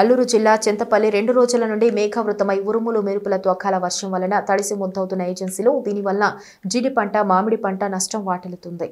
అల్లూరు జిల్లా చింతపల్లి రెండు రోజుల నుండి మేఘావృతమై ఉరుములు మెరుపుల త్వకాల వర్షం వలన తడిసి ముద్దవుతున్న ఏజెన్సీలు దీనివల్ల జీడి పంట మామిడి పంట నష్టం వాటిల్లుతుంది